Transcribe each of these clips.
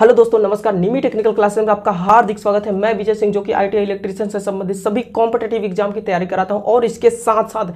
hello दोस्तों नमस्कार निमी technical classes में आपका हार्दिक स्वागत है मैं विजय सिंह जो कि आईटीआई इलेक्ट्रिशियन से संबंधित सभी कॉम्पिटेटिव एग्जाम की तैयारी कराता हूं और इसके साथ साथ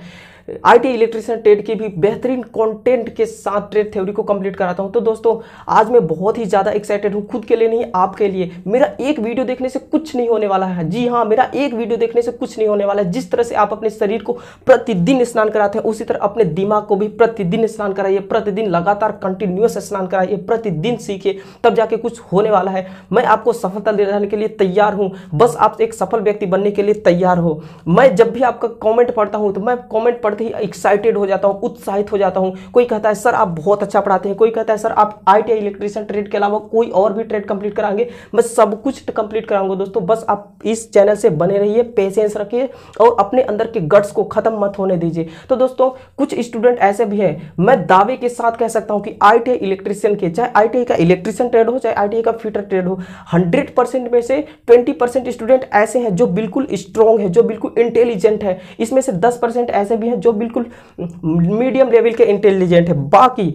आईटी इलेक्ट्रिशियन ट्रेड की भी बेहतरीन कंटेंट के साथ ट्रेड थ्योरी को कंप्लीट कराता हूं तो दोस्तों आज मैं बहुत ही ज़्यादा एक्साइटेड हूं खुद के लिए नहीं आपके लिए मेरा एक वीडियो देखने से कुछ नहीं होने वाला है जी हाँ मेरा एक वीडियो देखने से कुछ नहीं होने वाला है जिस तरह से आप अपने शरीर को प्रतिदिन स्नान कराते हैं उसी तरह अपने दिमाग को भी प्रतिदिन स्नान कराइए प्रतिदिन लगातार कंटिन्यूस स्नान कराइए प्रतिदिन सीखिए तब जाके कुछ होने वाला है मैं आपको सफलता दिलाने के लिए तैयार हूँ बस आप एक सफल व्यक्ति बनने के लिए तैयार हो मैं जब भी आपका कॉमेंट पढ़ता हूँ तो मैं कॉमेंट पढ़ पढ़ते ही एक्साइटेड हो जाता हूँ उत्साहित हो जाता हूँ कोई कहता है सर आप बहुत अच्छा पढ़ाते हैं कोई कहता है सर आप आई इलेक्ट्रिशियन ट्रेड के अलावा कोई और भी ट्रेड कंप्लीट कराएंगे बस सब कुछ कंप्लीट कराऊंगा दोस्तों बस आप इस चैनल से बने रहिए पेशेंस रखिए और अपने अंदर के गट्स को खत्म मत होने दीजिए तो दोस्तों कुछ स्टूडेंट ऐसे भी हैं मैं दावे के साथ कह सकता हूँ कि आई इलेक्ट्रिशियन के चाहे आई का इलेक्ट्रिशियन ट्रेड हो चाहे आई का फीटर ट्रेड हो हंड्रेड में से ट्वेंटी स्टूडेंट ऐसे हैं जो बिल्कुल स्ट्रॉन्ग है जो बिल्कुल इंटेलिजेंट है इसमें से दस ऐसे भी हैं जो बिल्कुल मीडियम लेवल के इंटेलिजेंट है बाकी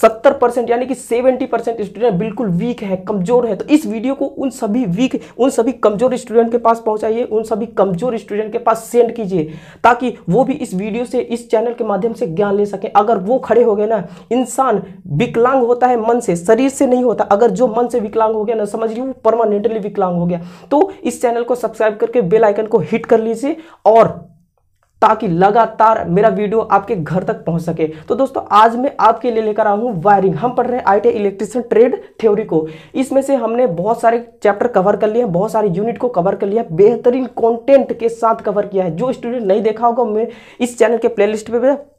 सत्तर परसेंट यानी कि सेवेंटी परसेंट स्टूडेंट बिल्कुल वीक है कमजोर है तो इस वीडियो को उन सभी वीक उन सभी कमजोर स्टूडेंट के पास पहुंचाइए उन सभी कमजोर स्टूडेंट के पास सेंड कीजिए ताकि वो भी इस वीडियो से इस चैनल के माध्यम से ज्ञान ले सकें अगर वो खड़े हो गए ना इंसान विकलांग होता है मन से शरीर से नहीं होता अगर जो मन से विकलांग हो गया ना समझ लीजिए वो परमानेंटली विकलांग हो गया तो इस चैनल को सब्सक्राइब करके बेल आइकन को हिट कर लीजिए और ताकि लगातार मेरा वीडियो आपके घर तक पहुंच सके तो दोस्तों आज मैं आपके लिए लेकर आऊँ वायरिंग हम पढ़ रहे हैं आई इलेक्ट्रिशियन ट्रेड थ्योरी को इसमें से हमने बहुत सारे चैप्टर कवर कर लिए हैं बहुत सारे यूनिट को कवर कर लिया है बेहतरीन कंटेंट के साथ कवर किया है जो स्टूडेंट नहीं देखा होगा मैं इस चैनल के प्ले लिस्ट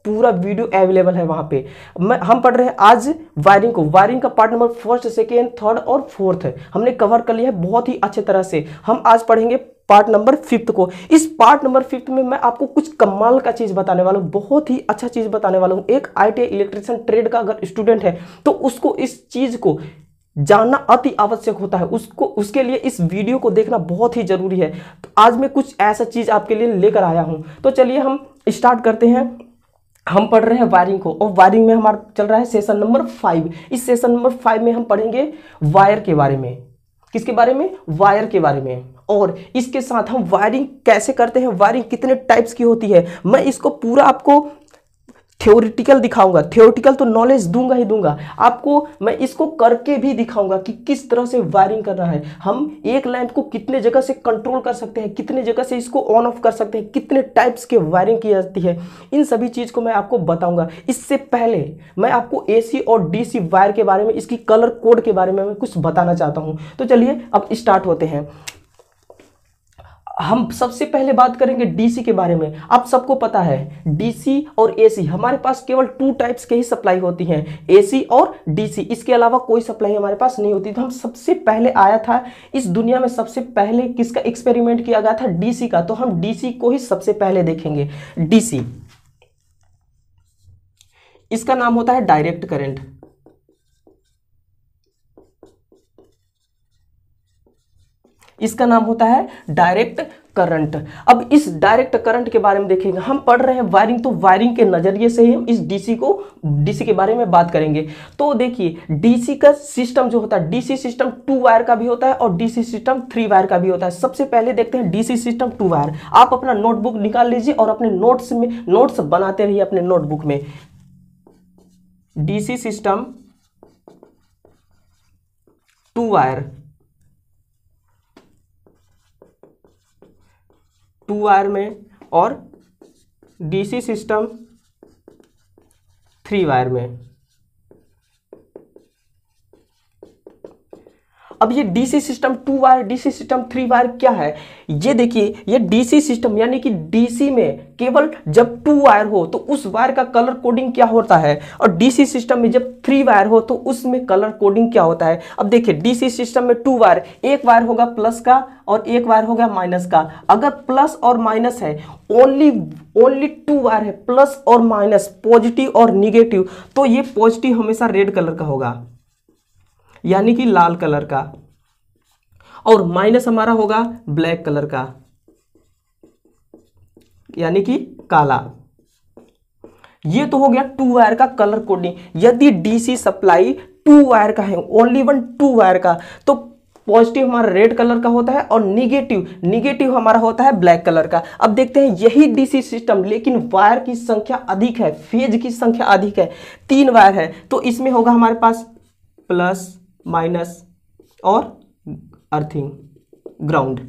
पूरा वीडियो अवेलेबल है वहाँ पर हम पढ़ रहे हैं आज वायरिंग को वायरिंग का part number first second third और फोर्थ हमने कवर कर लिया है बहुत ही अच्छे तरह से हम आज पढ़ेंगे पार्ट नंबर फिफ्थ को इस पार्ट नंबर फिफ्थ में मैं आपको कुछ कमाल का चीज़ बताने वाला हूँ बहुत ही अच्छा चीज़ बताने वाला हूँ एक आई इलेक्ट्रिशियन ट्रेड का अगर स्टूडेंट है तो उसको इस चीज़ को जानना अति आवश्यक होता है उसको उसके लिए इस वीडियो को देखना बहुत ही ज़रूरी है तो आज मैं कुछ ऐसा चीज़ आपके लिए लेकर आया हूँ तो चलिए हम स्टार्ट करते हैं हम पढ़ रहे हैं वायरिंग को और वायरिंग में हमारा चल रहा है सेशन नंबर फाइव इस सेशन नंबर फाइव में हम पढ़ेंगे वायर के बारे में किसके बारे में वायर के बारे में और इसके साथ हम वायरिंग कैसे करते हैं वायरिंग कितने टाइप्स की होती है मैं इसको पूरा आपको थ्योरिटिकल दिखाऊंगा थ्योरिटिकल तो नॉलेज दूंगा ही दूंगा आपको मैं इसको करके भी दिखाऊंगा कि किस तरह से वायरिंग करना है हम एक लैंप को कितने जगह से कंट्रोल कर सकते हैं कितने जगह से इसको ऑन ऑफ कर सकते हैं कितने टाइप्स के वायरिंग की जाती है इन सभी चीज़ को मैं आपको बताऊंगा इससे पहले मैं आपको ए और डी वायर के बारे में इसकी कलर कोड के बारे में मैं कुछ बताना चाहता हूँ तो चलिए अब स्टार्ट होते हैं हम सबसे पहले बात करेंगे डीसी के बारे में आप सबको पता है डीसी और एसी हमारे पास केवल टू टाइप्स के ही सप्लाई होती हैं एसी और डीसी इसके अलावा कोई सप्लाई हमारे पास नहीं होती तो हम सबसे पहले आया था इस दुनिया में सबसे पहले किसका एक्सपेरिमेंट किया गया था डीसी का तो हम डीसी को ही सबसे पहले देखेंगे डीसी इसका नाम होता है डायरेक्ट करेंट इसका नाम होता है डायरेक्ट करंट अब इस डायरेक्ट करंट के बारे में देखेंगे हम पढ़ रहे हैं वायरिंग तो वायरिंग के नज़रिए से ही हम इस डीसी को डीसी के बारे में बात करेंगे तो देखिए डीसी का सिस्टम जो होता है डीसी सिस्टम टू वायर का भी होता है और डीसी सिस्टम थ्री वायर का भी होता है सबसे पहले देखते हैं डीसी सिस्टम टू वायर आप अपना नोटबुक निकाल लीजिए और अपने नोट्स में नोट्स बनाते रहिए अपने नोटबुक में DC system two wire two wire में और डीसी सिस्टम थ्री वायर में अब ये DC system two wire DC system three wire क्या है ये देखिए ये डीसी सिस्टम यानी कि डीसी में केवल जब टू वायर हो तो उस वायर का कलर कोडिंग क्या होता है और डीसी सिस्टम में जब थ्री वायर हो तो उसमें कलर कोडिंग क्या होता है अब देखिए डीसी सिस्टम में टू वायर एक वायर होगा प्लस का और एक वायर होगा माइनस का अगर प्लस और माइनस है ओनली ओनली टू वायर है प्लस और माइनस पॉजिटिव और निगेटिव तो ये पॉजिटिव हमेशा रेड कलर का होगा यानी कि लाल कलर का और माइनस हमारा होगा ब्लैक कलर का यानी कि काला ये तो हो गया टू वायर का कलर कोडिंग यदि डीसी सप्लाई टू वायर का है ओनली वन टू वायर का तो पॉजिटिव हमारा रेड कलर का होता है और निगेटिव निगेटिव हमारा होता है ब्लैक कलर का अब देखते हैं यही डीसी सिस्टम लेकिन वायर की संख्या अधिक है फेज की संख्या अधिक है तीन वायर है तो इसमें होगा हमारे पास प्लस माइनस और अर्थिंग ग्राउंड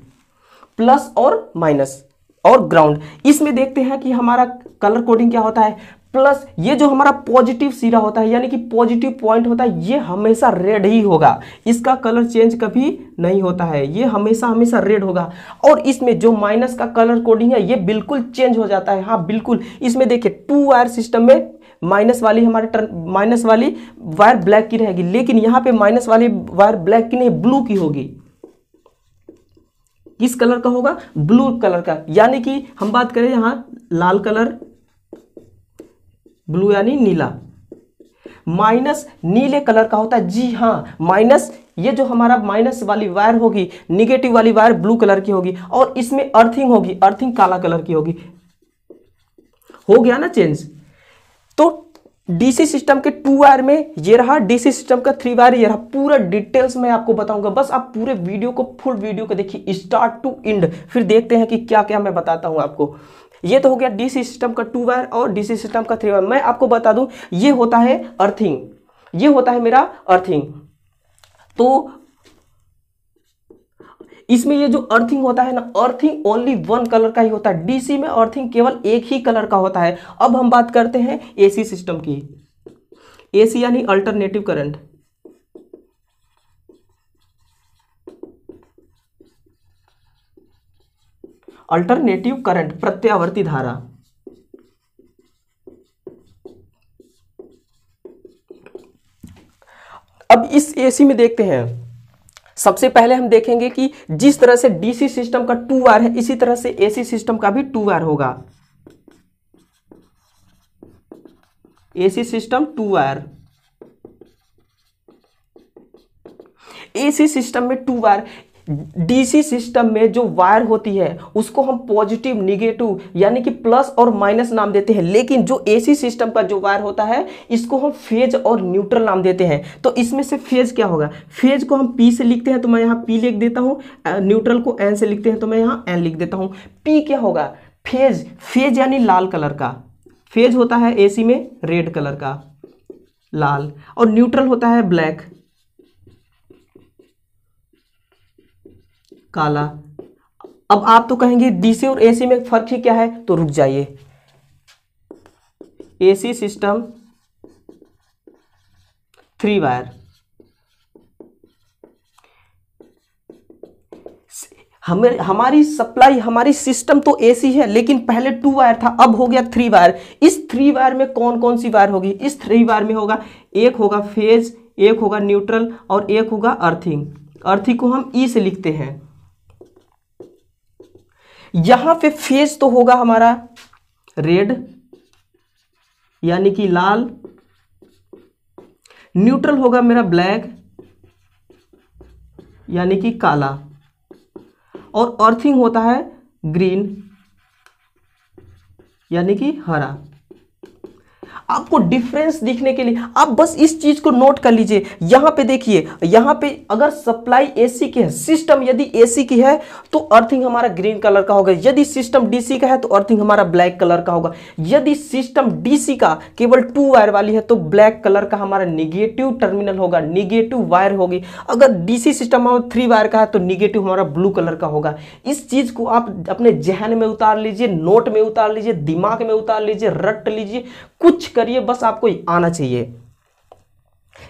प्लस और माइनस और ग्राउंड इसमें देखते हैं कि हमारा कलर कोडिंग क्या होता है प्लस ये जो हमारा पॉजिटिव सिरा होता है यानी कि पॉजिटिव पॉइंट होता है ये हमेशा रेड ही होगा इसका कलर चेंज कभी नहीं होता है ये हमेशा हमेशा रेड होगा और इसमें जो माइनस का कलर कोडिंग है ये बिल्कुल चेंज हो जाता है हाँ बिल्कुल इसमें देखिए टू वायर सिस्टम में माइनस वाली हमारे टर्न माइनस वाली वायर ब्लैक की रहेगी लेकिन यहां पे माइनस वाली वायर ब्लैक की नहीं ब्लू की होगी किस कलर का होगा ब्लू कलर का यानी कि हम बात करें यहां लाल कलर ब्लू यानी नीला माइनस नीले कलर का होता है जी हां माइनस ये जो हमारा माइनस वाली वायर होगी निगेटिव वाली वायर ब्लू कलर की होगी और इसमें अर्थिंग होगी अर्थिंग काला कलर की होगी हो गया ना चेंज तो डीसी सिस्टम के टू वायर में ये रहा डीसी सिस्टम का थ्री वायर ये रहा पूरा डिटेल्स में आपको बताऊंगा बस आप पूरे वीडियो को फुल वीडियो को देखिए स्टार्ट टू एंड फिर देखते हैं कि क्या क्या मैं बताता हूं आपको ये तो हो गया डीसी सिस्टम का टू वायर और डीसी सिस्टम का थ्री वायर मैं आपको बता दूं ये होता है अर्थिंग ये होता है मेरा अर्थिंग तो इसमें ये जो अर्थिंग होता है ना अर्थिंग ओनली वन कलर का ही होता है डीसी में अर्थिंग केवल एक ही कलर का होता है अब हम बात करते हैं एसी सिस्टम की एसी यानी अल्टरनेटिव करंट अल्टरनेटिव करंट प्रत्यावर्ती धारा अब इस एसी में देखते हैं सबसे पहले हम देखेंगे कि जिस तरह से डीसी सिस्टम का टू वायर है इसी तरह से एसी सिस्टम का भी टू वायर होगा AC system two wire AC system में टू वायर डीसी सिस्टम में जो वायर होती है उसको हम पॉजिटिव निगेटिव यानी कि प्लस और माइनस नाम देते हैं लेकिन जो एसी सिस्टम का जो वायर होता है इसको हम फेज और न्यूट्रल नाम देते हैं तो इसमें से फेज क्या होगा फेज को हम पी से लिखते हैं तो मैं यहाँ पी लिख देता हूँ न्यूट्रल को एन से लिखते हैं तो मैं यहाँ एन लिख देता हूँ पी क्या होगा फेज फेज यानी लाल कलर का फेज होता है एसी में रेड कलर का लाल और न्यूट्रल होता है ब्लैक काला अब आप तो कहेंगे डीसी और एसी में फर्क ही क्या है तो रुक जाइए एसी सिस्टम थ्री वायर हमें हमारी सप्लाई हमारी सिस्टम तो एसी है लेकिन पहले टू वायर था अब हो गया थ्री वायर इस थ्री वायर में कौन कौन सी वायर होगी इस थ्री वायर में होगा एक होगा फेज एक होगा न्यूट्रल और एक होगा अर्थिंग अर्थिंग को हम ई e से लिखते हैं यहां पे फेज तो होगा हमारा रेड यानी कि लाल न्यूट्रल होगा मेरा ब्लैक यानी कि काला और अर्थिंग होता है ग्रीन यानी कि हरा आपको डिफरेंस दिखने के लिए आप बस इस चीज को नोट कर लीजिए यहां पे देखिए यहां पे अगर सप्लाई एसी की है सिस्टम यदि एसी की है तो अर्थिंग हमारा ग्रीन कलर का होगा यदि सिस्टम डीसी का है तो अर्थिंग हमारा ब्लैक कलर का होगा यदि सिस्टम डीसी का केवल टू वायर वाली है तो ब्लैक कलर का हमारा निगेटिव टर्मिनल होगा निगेटिव वायर होगी अगर डीसी सिस्टम हमारा थ्री वायर का है तो निगेटिव हमारा ब्लू कलर का होगा इस चीज को आप अपने जहन में उतार लीजिए नोट में उतार लीजिए दिमाग में उतार लीजिए रट लीजिए कुछ करिए बस आपको आना चाहिए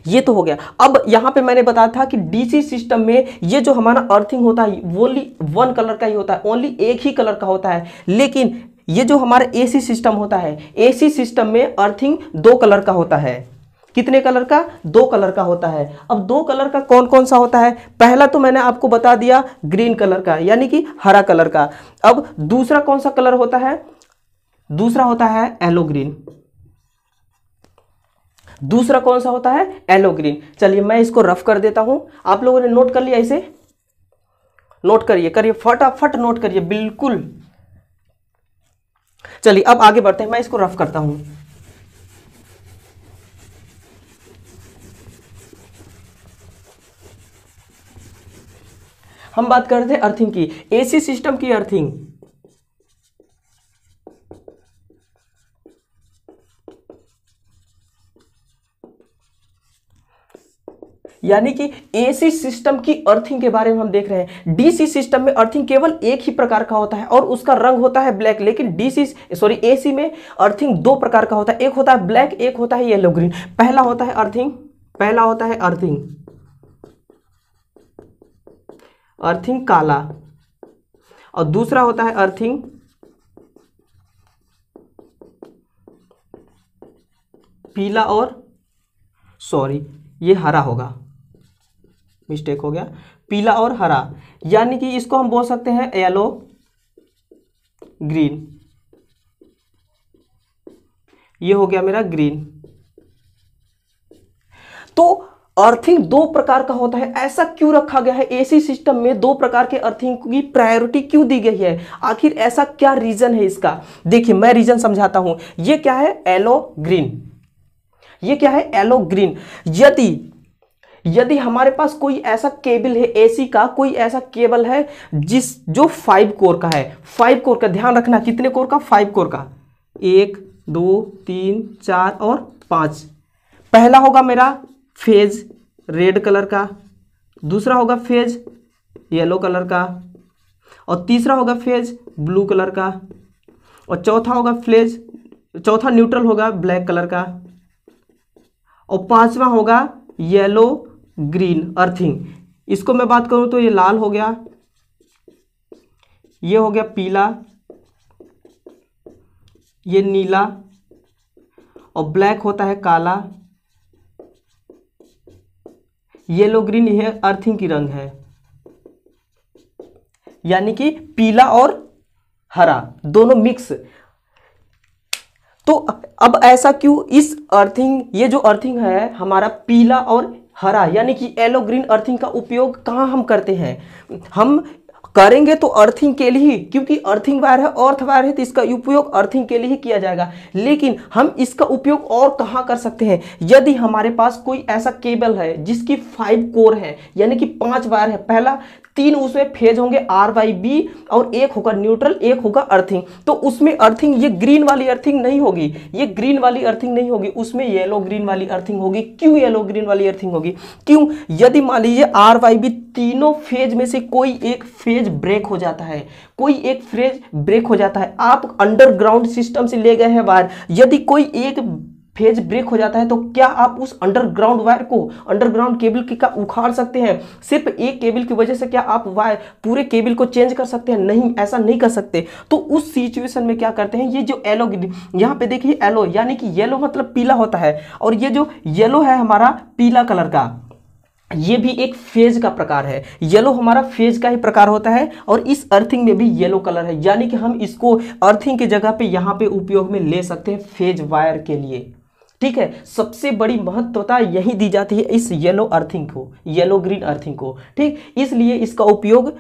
ये तो हो गया अब यहां पे मैंने बताया था कि डीसी सिस्टम में ये जो हमारा अर्थिंग होता है ओनली वन कलर का ही होता है ओनली एक ही कलर का होता है लेकिन ये जो हमारा एसी सिस्टम होता है एसी सिस्टम में अर्थिंग दो कलर का होता है कितने कलर का दो कलर का होता है अब दो कलर का कौन कौन सा होता है पहला तो मैंने आपको बता दिया ग्रीन कलर का यानी कि हरा कलर का अब दूसरा कौन सा कलर होता है दूसरा होता है एलो ग्रीन दूसरा कौन सा होता है एलो ग्रीन चलिए मैं इसको रफ कर देता हूं आप लोगों ने नोट कर लिया इसे नोट करिए करिए फटाफट नोट करिए बिल्कुल चलिए अब आगे बढ़ते हैं मैं इसको रफ करता हूं हम बात कर रहे थे अर्थिंग की एसी सिस्टम की अर्थिंग यानी कि एसी सिस्टम की अर्थिंग के बारे में हम देख रहे हैं डीसी सिस्टम में अर्थिंग केवल एक ही प्रकार का होता है और उसका रंग होता है ब्लैक लेकिन डीसी सॉरी एसी में अर्थिंग दो प्रकार का होता है एक होता है ब्लैक एक होता है येलो ग्रीन पहला होता है अर्थिंग पहला होता है अर्थिंग अर्थिंग काला और दूसरा होता है अर्थिंग पीला और सॉरी ये हरा होगा मिस्टेक हो गया पीला और हरा यानी कि इसको हम बोल सकते हैं येलो ग्रीन ये हो गया मेरा ग्रीन तो अर्थिंग दो प्रकार का होता है ऐसा क्यों रखा गया है एसी सिस्टम में दो प्रकार के अर्थिंग की प्रायोरिटी क्यों दी गई है आखिर ऐसा क्या रीजन है इसका देखिए मैं रीजन समझाता हूं ये क्या है एलो ग्रीन ये क्या है एलो ग्रीन यदि यदि हमारे पास कोई ऐसा केबल है एसी का कोई ऐसा केबल है जिस जो फाइव कोर का है फाइव कोर का ध्यान रखना कितने कोर का फाइव कोर का एक दो तीन चार और पाँच पहला होगा मेरा फेज रेड कलर का दूसरा होगा फेज येलो कलर का और तीसरा होगा फेज ब्लू कलर का और चौथा होगा फ्लेज चौथा न्यूट्रल होगा ब्लैक कलर का और पांचवा होगा येलो ग्रीन अर्थिंग इसको मैं बात करूं तो ये लाल हो गया ये हो गया पीला ये नीला और ब्लैक होता है काला येलो ग्रीन यह अर्थिंग की रंग है यानी कि पीला और हरा दोनों मिक्स तो अब ऐसा क्यों इस अर्थिंग ये जो अर्थिंग है हमारा पीला और हरा यानी कि येलो ग्रीन अर्थिंग का उपयोग कहाँ हम करते हैं हम करेंगे तो अर्थिंग के लिए क्योंकि अर्थिंग वायर है अर्थ वायर है तो इसका उपयोग अर्थिंग के लिए ही किया जाएगा लेकिन हम इसका उपयोग और कहाँ कर सकते हैं यदि हमारे पास कोई ऐसा केबल है जिसकी फाइव कोर है यानी कि पांच वायर है पहला तीन उसमें फेज होंगे आर वाई बी और एक होगा न्यूट्रल एक होगा अर्थिंग तो उसमें अर्थिंग ये ग्रीन वाली अर्थिंग नहीं होगी ये ग्रीन वाली अर्थिंग नहीं होगी उसमें येलो ग्रीन वाली अर्थिंग होगी क्यों येलो ग्रीन वाली अर्थिंग होगी क्यों यदि मान लीजिए आर वाई बी तीनों फेज में से कोई एक फेज फ्रेज ब्रेक हो जाता है कोई एक फ्रेज ब्रेक हो जाता है आप अंडरग्राउंड सिस्टम से ले गए हैं वायर यदि कोई एक फेज ब्रेक हो जाता है तो क्या आप उस अंडरग्राउंड वायर को अंडरग्राउंड केबल की का उखाड़ सकते हैं सिर्फ एक केबल की वजह से क्या आप वायर पूरे केबल को चेंज कर सकते हैं नहीं ऐसा नहीं कर सकते तो उस सिचुएशन में क्या करते हैं ये जो एलो यहाँ पे देखिए एलो यानी कि येलो मतलब पीला होता है और ये जो येलो है हमारा पीला कलर का ये भी एक फेज का प्रकार है येलो हमारा फेज का ही प्रकार होता है और इस अर्थिंग में भी येलो कलर है यानी कि हम इसको अर्थिंग की जगह पे यहाँ पे उपयोग में ले सकते हैं फेज वायर के लिए ठीक है सबसे बड़ी महत्वता यही दी जाती है इस येलो अर्थिंग को येलो ग्रीन अर्थिंग को ठीक इसलिए इसका उपयोग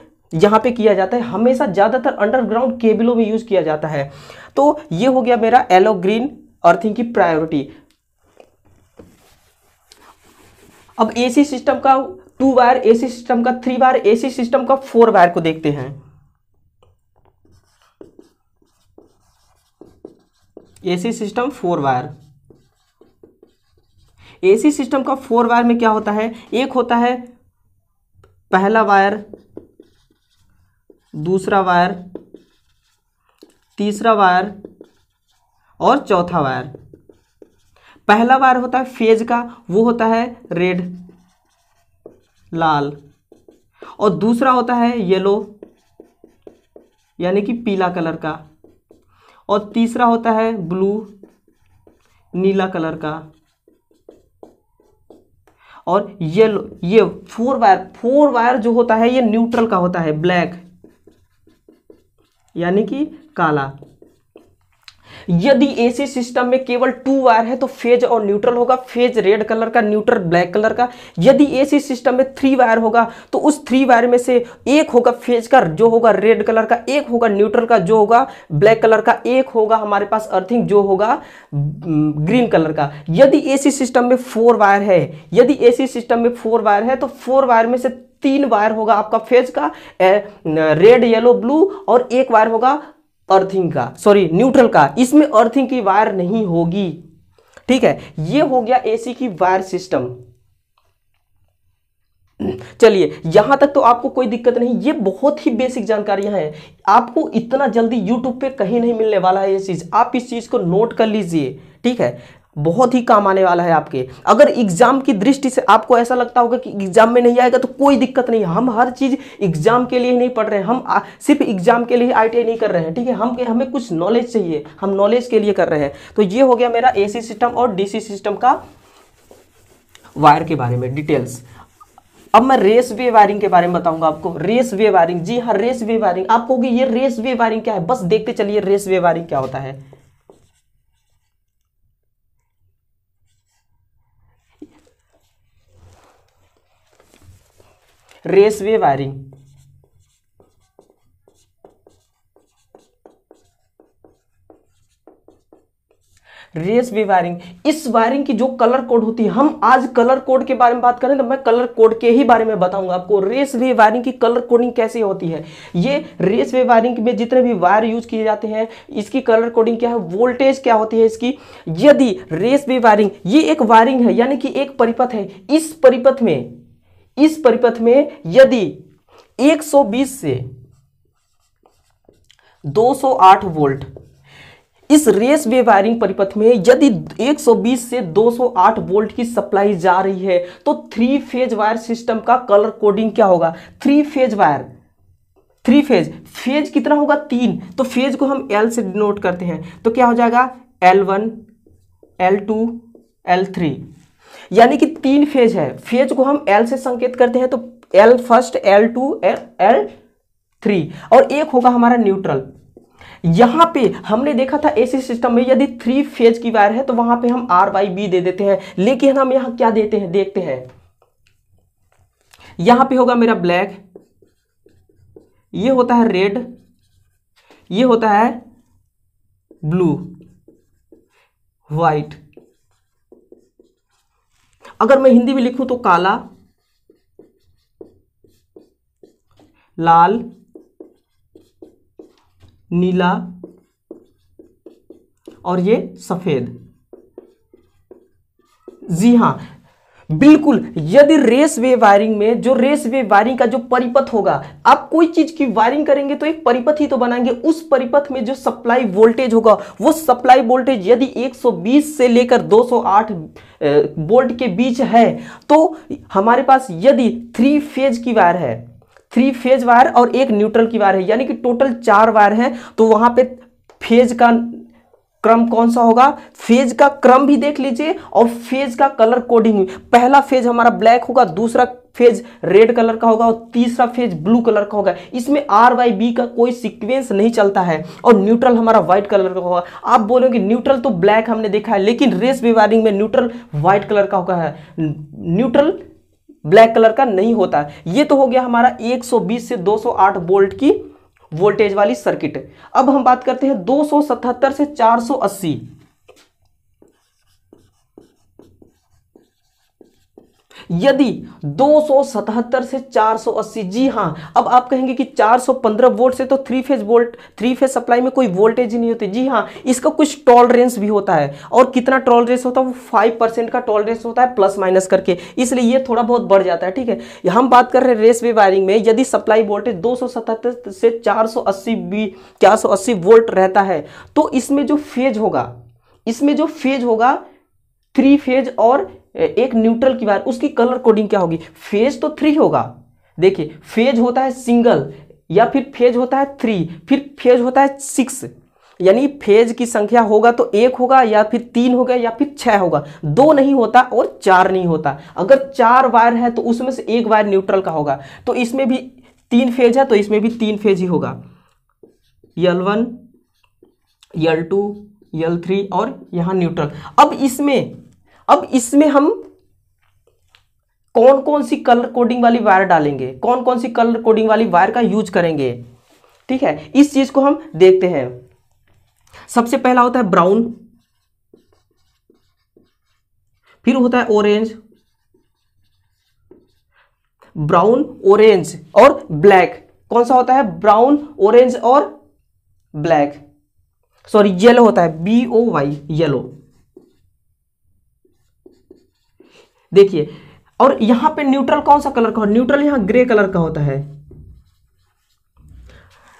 यहाँ पे किया जाता है हमेशा ज़्यादातर अंडरग्राउंड केबलों में यूज़ किया जाता है तो ये हो गया मेरा येलो ग्रीन अर्थिंग की प्रायोरिटी अब एसी सिस्टम का टू वायर एसी सिस्टम का थ्री वायर एसी सिस्टम का फोर वायर को देखते हैं AC system four wire AC system का फोर वायर में क्या होता है एक होता है पहला वायर दूसरा वायर तीसरा वायर और चौथा वायर पहला वायर होता है फेज का वो होता है रेड लाल और दूसरा होता है येलो यानी कि पीला कलर का और तीसरा होता है ब्लू नीला कलर का और येलो ये फोर वायर फोर वायर जो होता है ये न्यूट्रल का होता है ब्लैक यानी कि काला यदि एसी सिस्टम में केवल टू वायर है तो फेज और न्यूट्रल होगा फेज रेड कलर का न्यूट्रल ब्लैक कलर का यदि एसी सिस्टम में थ्री वायर होगा तो उस थ्री वायर में से एक होगा फेज का जो होगा रेड कलर का एक होगा न्यूट्रल का जो होगा ब्लैक कलर का एक होगा हमारे पास अर्थिंग जो होगा ग्रीन mm, कलर का यदि एसी सिस्टम में फोर वायर है यदि एसी सिस्टम में फोर वायर है तो फोर वायर में से तीन वायर होगा आपका फेज का रेड येलो ब्लू और एक वायर होगा अर्थिंग का सॉरी न्यूट्रल का इसमें अर्थिंग की वायर नहीं होगी ठीक है ये हो गया एसी की वायर सिस्टम चलिए यहां तक तो आपको कोई दिक्कत नहीं ये बहुत ही बेसिक जानकारियां हैं आपको इतना जल्दी यूट्यूब पे कहीं नहीं मिलने वाला है ये चीज आप इस चीज को नोट कर लीजिए ठीक है बहुत ही काम आने वाला है आपके अगर एग्जाम की दृष्टि से आपको ऐसा लगता होगा कि एग्जाम में नहीं आएगा तो कोई दिक्कत नहीं हम हर चीज़ एग्जाम के लिए नहीं पढ़ रहे हैं हम आ, सिर्फ एग्जाम के लिए आई नहीं कर रहे हैं ठीक है हम हमें कुछ नॉलेज चाहिए हम नॉलेज के लिए कर रहे हैं तो ये हो गया मेरा ए सिस्टम और डी सिस्टम का वायर के बारे में डिटेल्स अब मैं रेस वे वायरिंग के बारे में बताऊंगा आपको रेस वे वायरिंग जी हाँ रेस वे वायरिंग आपको ये रेस वे वायरिंग क्या है बस देखते चलिए रेस वे वायरिंग क्या होता है raceway wiring raceway wiring इस वायरिंग की जो कलर कोड होती है हम आज कलर कोड के बारे में बात करें तो मैं कलर कोड के ही बारे में बताऊंगा आपको रेस वे वायरिंग की कलर कोडिंग कैसे होती है ये रेस वे वायरिंग में जितने भी वायर यूज किए जाते हैं इसकी कलर कोडिंग क्या है वोल्टेज क्या होती है इसकी यदि रेस वे वायरिंग ये एक वायरिंग है यानी कि एक परिपथ है इस परिपथ में इस परिपथ में यदि 120 से 208 वोल्ट इस रेस वे वायरिंग परिपथ में यदि 120 से 208 वोल्ट की सप्लाई जा रही है तो थ्री फेज वायर सिस्टम का कलर कोडिंग क्या होगा three phase wire three phase phase कितना होगा तीन तो फेज को हम एल से डिनोट करते हैं तो क्या हो जाएगा L one L two L three यानी कि तीन फेज है फेज को हम एल से संकेत करते हैं तो L first L two L three और एक होगा हमारा न्यूट्रल यहां पे हमने देखा था एसी सिस्टम में यदि थ्री फेज की वायर है तो वहां पे हम आर बाई बी दे देते हैं लेकिन हम यहां क्या देते हैं देखते हैं यहां पे होगा मेरा ब्लैक ये होता है रेड ये होता है ब्लू व्हाइट अगर मैं हिंदी में लिखूं तो काला लाल नीला और ये सफेद जी हां बिल्कुल यदि रेस वे वायरिंग में जो रेस वे वायरिंग का जो परिपथ होगा आप कोई चीज की वायरिंग करेंगे तो एक परिपथ ही तो बनाएंगे उस परिपथ में जो सप्लाई वोल्टेज होगा वो सप्लाई वोल्टेज यदि 120 से लेकर 208 वोल्ट के बीच है तो हमारे पास यदि थ्री फेज की वायर है थ्री फेज वायर और एक न्यूट्रल की वायर है यानी कि टोटल चार वायर है तो वहां पर फेज का क्रम कौन सा होगा फेज का क्रम भी देख लीजिए और फेज का कलर कोडिंग पहला फेज हमारा ब्लैक होगा दूसरा फेज रेड कलर का होगा और तीसरा फेज ब्लू कलर का होगा इसमें आर वाई बी का कोई सीक्वेंस नहीं चलता है और न्यूट्रल हमारा व्हाइट कलर का होगा आप बोलोगे न्यूट्रल तो ब्लैक हमने देखा है लेकिन रेस विवारिंग में न्यूट्रल व्हाइट कलर का होगा है न्यूट्रल ब्लैक कलर का नहीं होता ये तो हो गया हमारा 120 से 208 बोल्ट की वोल्टेज वाली सर्किट अब हम बात करते हैं दो से 480 यदि 277 से 480 जी हाँ अब आप कहेंगे कि 415 वोल्ट से तो three phase volt three phase supply में कोई वोल्टेज ही नहीं होती जी हां इसका कुछ टॉलरेंस भी होता है और कितना टॉलरेंस होता है वो फाइव परसेंट का टॉलरेंस होता है प्लस माइनस करके इसलिए ये थोड़ा बहुत बढ़ जाता है ठीक है हम बात कर रहे हैं रेस वे वायरिंग में यदि सप्लाई वोल्टेज दो से चार बी अस्सी वोल्ट रहता है तो इसमें जो फेज होगा इसमें जो फेज होगा थ्री फेज और एक न्यूट्रल की वायर उसकी कलर कोडिंग क्या होगी फेज तो थ्री होगा देखिए फेज होता है सिंगल या फिर फेज होता है थ्री फिर फेज होता है सिक्स यानी फेज की संख्या होगा तो एक होगा या फिर तीन होगा या फिर छः होगा दो नहीं होता और चार नहीं होता अगर चार वायर है तो उसमें से एक वायर न्यूट्रल का होगा तो इसमें भी तीन फेज है तो इसमें भी तीन फेज ही होगा L one L two L three और यहाँ न्यूट्रल अब इसमें अब इसमें हम कौन कौन सी कलर कोडिंग वाली वायर डालेंगे कौन कौन सी कलर कोडिंग वाली वायर का यूज करेंगे ठीक है इस चीज को हम देखते हैं सबसे पहला होता है ब्राउन फिर होता है ऑरेंज ब्राउन ऑरेंज और ब्लैक कौन सा होता है ब्राउन ऑरेंज और ब्लैक सॉरी येलो होता है बी ओ वाई येलो देखिए और यहां पे न्यूट्रल कौन सा कलर का हो न्यूट्रल यहां ग्रे कलर का होता है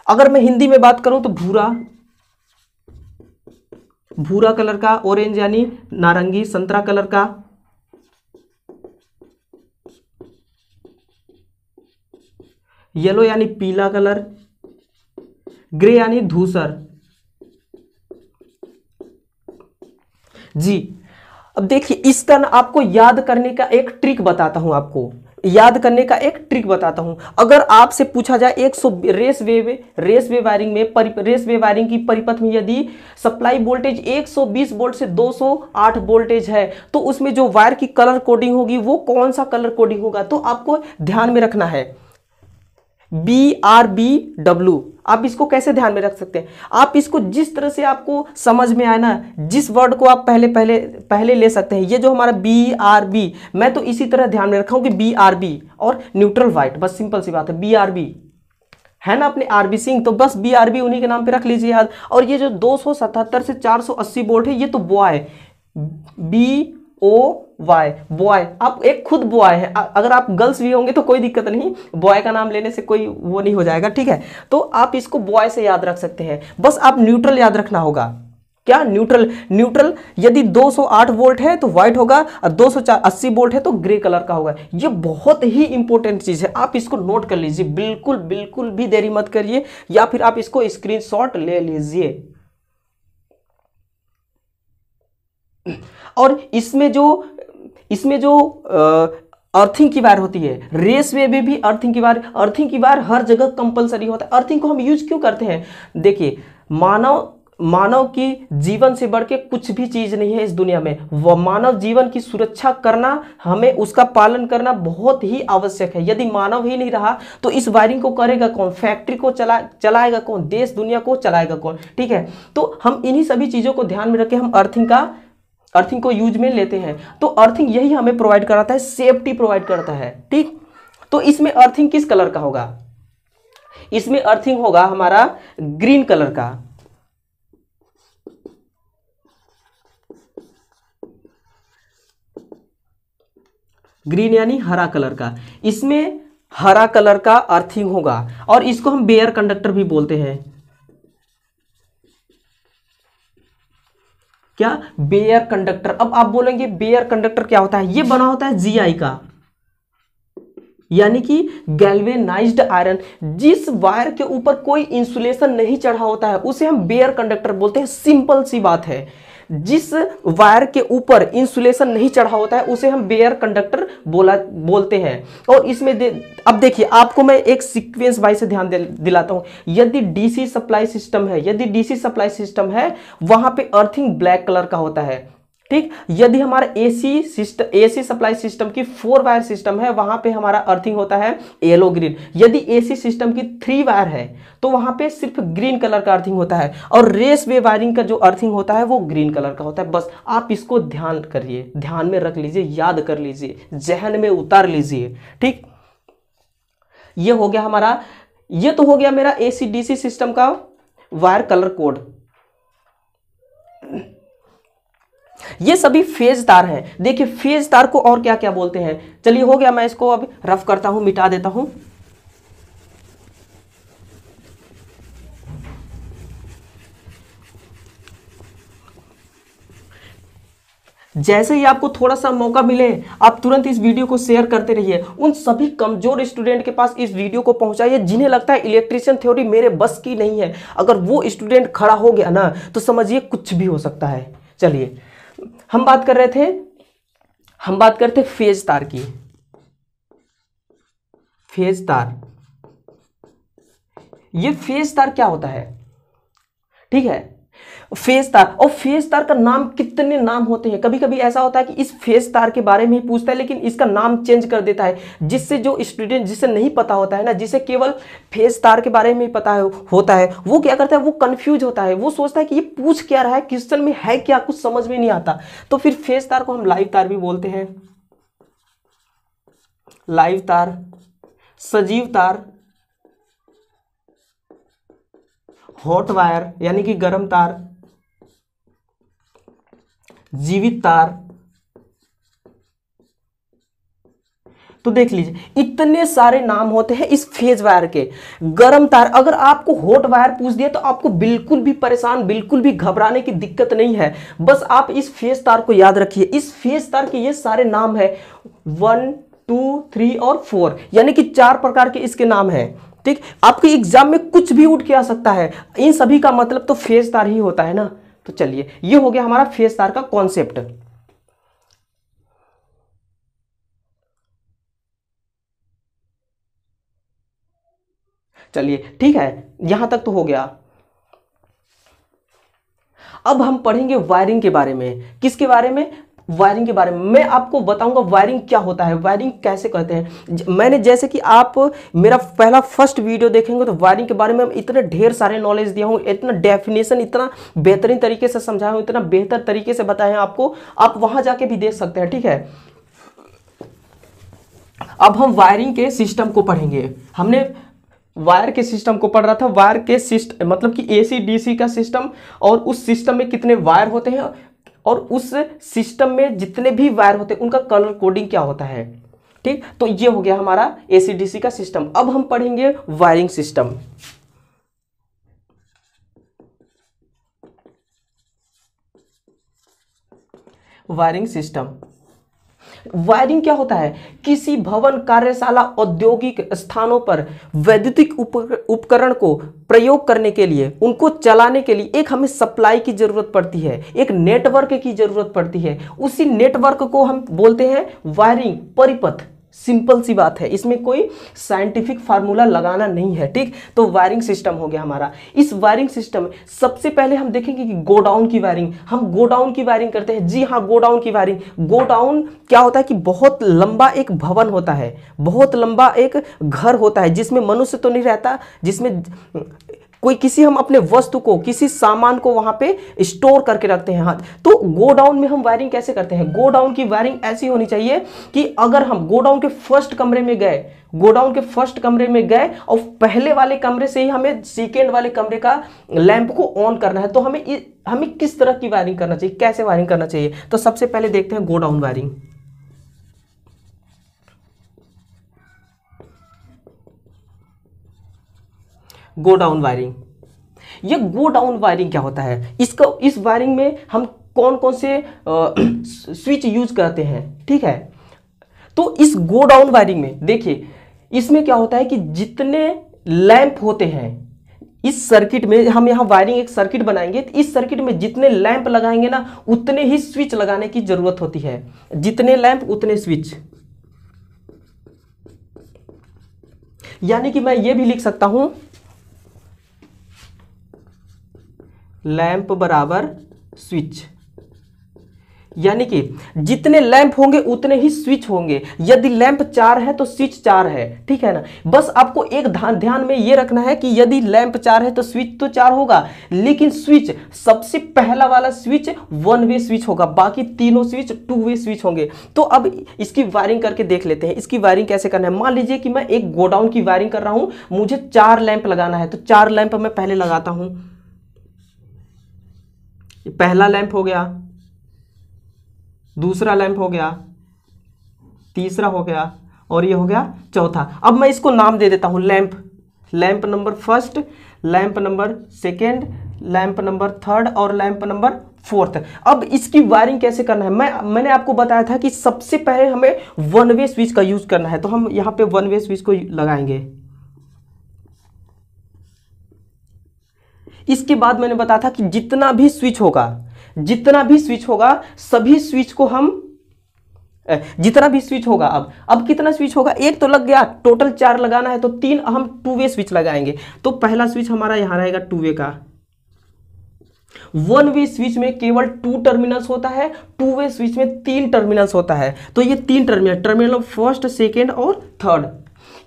अगर मैं हिंदी में बात करूं तो भूरा भूरा कलर का ऑरेंज यानी नारंगी संतरा कलर का येलो यानी पीला कलर ग्रे यानी धूसर जी अब देखिए इसका ना आपको याद करने का एक ट्रिक बताता हूं आपको याद करने का एक ट्रिक बताता हूं अगर आपसे पूछा जाए एक सौ raceway raceway wiring में परि, रेस वे वायरिंग की परिपथ में यदि सप्लाई वोल्टेज 120 वोल्ट से 208 वोल्टेज है तो उसमें जो वायर की कलर कोडिंग होगी वो कौन सा कलर कोडिंग होगा तो आपको ध्यान में रखना है बी आर बी डब्ल्यू आप इसको कैसे ध्यान में रख सकते हैं आप इसको जिस तरह से आपको समझ में आए ना जिस वर्ड को आप पहले पहले पहले ले सकते हैं ये जो हमारा बी आर बी मैं तो इसी तरह ध्यान में रखा हूँ कि बी आर बी और न्यूट्रल वाइट बस सिंपल सी बात है बी आर बी है ना अपने आरबी सिंह तो बस बी आर बी उन्हीं के नाम पे रख लीजिए याद और ये जो सतहत्तर से 480 बोल्ट है ये तो बॉय है बी ओ वाई बॉय आप एक खुद बॉय है अगर आप गर्ल्स भी होंगे तो कोई दिक्कत नहीं बॉय का नाम लेने से कोई वो नहीं हो जाएगा ठीक है तो आप इसको बॉय से याद रख सकते हैं बस आप न्यूट्रल याद रखना होगा क्या न्यूट्रल न्यूट्रल यदि 208 वोल्ट है तो व्हाइट होगा और 280 वोल्ट है तो ग्रे कलर का होगा ये बहुत ही इंपॉर्टेंट चीज़ है आप इसको नोट कर लीजिए बिल्कुल बिल्कुल भी देरी मत करिए या फिर आप इसको स्क्रीनशॉट ले लीजिए और इसमें जो इसमें जो अर्थिंग की बार होती है रेस वे में भी अर्थिंग की बार अर्थिंग की बार हर जगह कंपलसरी होता है अर्थिंग को हम यूज क्यों करते हैं देखिए मानव मानव की जीवन से बढ़ के कुछ भी चीज़ नहीं है इस दुनिया में वह मानव जीवन की सुरक्षा करना हमें उसका पालन करना बहुत ही आवश्यक है यदि मानव ही नहीं रहा तो इस वायरिंग को करेगा कौन फैक्ट्री को चला चलाएगा कौन देश दुनिया को चलाएगा कौन ठीक है तो हम इन्हीं सभी चीज़ों को ध्यान में रखें हम अर्थिंग का अर्थिंग को यूज में लेते हैं तो अर्थिंग यही हमें प्रोवाइड कराता है सेफ्टी प्रोवाइड करता है ठीक तो इसमें अर्थिंग किस कलर का होगा इसमें अर्थिंग होगा हमारा ग्रीन कलर का ग्रीन यानी हरा कलर का इसमें हरा कलर का अर्थिंग होगा और इसको हम बेयर कंडक्टर भी बोलते हैं क्या बेयर कंडक्टर अब आप बोलेंगे बेयर कंडक्टर क्या होता है ये बना होता है जीआई का यानी कि गैल्वेनाइज्ड आयरन जिस वायर के ऊपर कोई इंसुलेशन नहीं चढ़ा होता है उसे हम बेयर कंडक्टर बोलते हैं सिंपल सी बात है जिस वायर के ऊपर इंसुलेशन नहीं चढ़ा होता है उसे हम बेयर कंडक्टर बोला बोलते हैं और इसमें दे, अब देखिए आपको मैं एक सीक्वेंस वाइज से ध्यान दिलाता हूं यदि डीसी सप्लाई सिस्टम है यदि डीसी सप्लाई सिस्टम है वहां पे अर्थिंग ब्लैक कलर का होता है ठीक यदि हमारा AC system AC supply system की फोर वायर सिस्टम है वहां पे हमारा अर्थिंग होता है येलो ग्रीन यदि एसी सिस्टम की थ्री वायर है तो वहां पे सिर्फ ग्रीन कलर का अर्थिंग होता है और रेस वे वायरिंग का जो अर्थिंग होता है वो ग्रीन कलर का होता है बस आप इसको ध्यान करिए ध्यान में रख लीजिए याद कर लीजिए जहन में उतार लीजिए ठीक ये हो गया हमारा ये तो हो गया मेरा एसी डीसी सिस्टम का वायर कलर कोड ये सभी फेज तार हैं देखिए फेज तार को और क्या क्या बोलते हैं चलिए हो गया मैं इसको अब रफ करता हूं मिटा देता हूं जैसे ही आपको थोड़ा सा मौका मिले आप तुरंत इस वीडियो को शेयर करते रहिए उन सभी कमजोर स्टूडेंट के पास इस वीडियो को पहुंचाइए जिन्हें लगता है इलेक्ट्रिशियन थ्योरी मेरे बस की नहीं है अगर वो स्टूडेंट खड़ा हो गया ना तो समझिए कुछ भी हो सकता है चलिए हम बात कर रहे थे हम बात करते फेज तार की फेज तार ये फेज तार क्या होता है ठीक है फेस तार और फेस तार का नाम कितने नाम होते हैं कभी कभी ऐसा होता है कि इस फेस तार के बारे में ही पूछता है लेकिन इसका नाम चेंज कर देता है जिससे जो स्टूडेंट जिसे नहीं पता होता है ना जिसे केवल फेस तार के बारे में ही पता है, होता है वो क्या करता है वो कंफ्यूज होता है वो सोचता है कि ये पूछ क्या रहा है क्वेश्चन में है क्या कुछ समझ में नहीं आता तो फिर फेस तार को हम लाइव तार भी बोलते हैं लाइव तार सजीव तार हॉट वायर यानी कि गर्म तार जीवित तार तो देख लीजिए इतने सारे नाम होते हैं इस फेज वायर के गर्म तार अगर आपको हॉट वायर पूछ दिया तो आपको बिल्कुल भी परेशान बिल्कुल भी घबराने की दिक्कत नहीं है बस आप इस फेज तार को याद रखिए इस फेज तार के ये सारे नाम है वन टू थ्री और फोर यानी कि चार प्रकार के इसके नाम हैं ठीक आपके एग्जाम में कुछ भी उठ के आ सकता है इन सभी का मतलब तो फेज तार ही होता है ना तो चलिए ये हो गया हमारा फेज तार का कॉन्सेप्ट चलिए ठीक है यहां तक तो हो गया अब हम पढ़ेंगे वायरिंग के बारे में किसके बारे में वायरिंग के बारे में मैं आपको बताऊंगा वायरिंग क्या होता है वायरिंग कैसे करते हैं मैंने जैसे कि आप मेरा पहला फर्स्ट वीडियो देखेंगे तो वायरिंग के बारे में इतने ढेर सारे नॉलेज दिया हूँ इतना डेफिनेशन इतना बेहतरीन तरीके से समझाया हूँ इतना बेहतर तरीके से बताया आपको आप वहां जाके भी देख सकते हैं ठीक है अब हम वायरिंग के सिस्टम को पढ़ेंगे हमने वायर के सिस्टम को पढ़ रहा था वायर के सिस्टम मतलब कि एसी डीसी का सिस्टम और उस सिस्टम में कितने वायर होते हैं और उस सिस्टम में जितने भी वायर होते हैं उनका कलर कोडिंग क्या होता है ठीक तो ये हो गया हमारा एसीडीसी का सिस्टम अब हम पढ़ेंगे wiring system wiring system wiring क्या होता है किसी भवन कार्यशाला औद्योगिक स्थानों पर वैद्युतिक उपकरण को प्रयोग करने के लिए उनको चलाने के लिए एक हमें सप्लाई की जरूरत पड़ती है एक नेटवर्क की जरूरत पड़ती है उसी नेटवर्क को हम बोलते हैं वायरिंग परिपथ सिंपल सी बात है इसमें कोई साइंटिफिक फार्मूला लगाना नहीं है ठीक तो वायरिंग सिस्टम हो गया हमारा इस वायरिंग सिस्टम में सबसे पहले हम देखेंगे कि गोडाउन की वायरिंग हम गोडाउन की वायरिंग करते हैं जी हाँ गोडाउन की वायरिंग गोडाउन क्या होता है कि बहुत लंबा एक भवन होता है बहुत लंबा एक घर होता है जिसमें मनुष्य तो नहीं रहता जिसमें कोई किसी हम अपने वस्तु को किसी सामान को वहां पे स्टोर करके रखते हैं हाथ तो गोडाउन में हम वायरिंग कैसे करते हैं गोडाउन की वायरिंग ऐसी होनी चाहिए कि अगर हम गोडाउन के फर्स्ट कमरे में गए गोडाउन के फर्स्ट कमरे में गए और पहले वाले कमरे से ही हमें सेकेंड वाले कमरे का लैंप को ऑन करना है तो हमें हमें किस तरह की वायरिंग करना चाहिए कैसे वायरिंग करना चाहिए तो सबसे पहले देखते हैं godown wiring godown wiring ये गो डाउन वायरिंग क्या होता है इसको इस वायरिंग में हम कौन कौन से आ, स्विच यूज करते हैं ठीक है तो इस गो डाउन वायरिंग में देखिए इसमें क्या होता है कि जितने लैंप होते हैं इस सर्किट में हम यहां वायरिंग एक सर्किट बनाएंगे तो इस सर्किट में जितने लैंप लगाएंगे ना उतने ही स्विच लगाने की जरूरत होती है जितने लैंप उतने स्विच यानी कि मैं ये भी लिख सकता हूं लैंप बराबर स्विच यानी कि जितने लैंप होंगे उतने ही स्विच होंगे यदि लैंप चार है तो स्विच चार है ठीक है ना बस आपको एक ध्यान में यह रखना है कि यदि लैंप चार है तो स्विच तो चार होगा लेकिन स्विच सबसे पहला वाला स्विच वन वे स्विच होगा बाकी तीनों स्विच टू वे स्विच होंगे तो अब इसकी वायरिंग करके देख लेते हैं इसकी वायरिंग कैसे करना है मान लीजिए कि मैं एक गोडाउन की वायरिंग कर रहा हूं मुझे चार लैंप लगाना है तो चार लैंप मैं पहले लगाता हूं पहला लैंप हो गया दूसरा लैंप हो गया तीसरा हो गया और ये हो गया चौथा अब मैं इसको नाम दे देता हूं lamp lamp number first lamp number second lamp number third और लैंप नंबर फोर्थ अब इसकी वायरिंग कैसे करना है मैं मैंने आपको बताया था कि सबसे पहले हमें वन वे स्विच का यूज़ करना है तो हम यहां पे वन वे स्विच को लगाएंगे इसके बाद मैंने बताया था कि जितना भी स्विच होगा जितना भी स्विच होगा सभी स्विच को हम जितना भी स्विच होगा अब अब कितना स्विच होगा एक तो लग गया टोटल चार लगाना है तो तीन हम टू वे स्विच लगाएंगे तो पहला स्विच हमारा यहां रहेगा टू वे का वन वे स्विच में केवल टू टर्मिनल्स होता है टू वे स्विच में तीन टर्मिनल्स होता है तो ये तीन टर्मिनल टर्मिनल फर्स्ट सेकेंड और थर्ड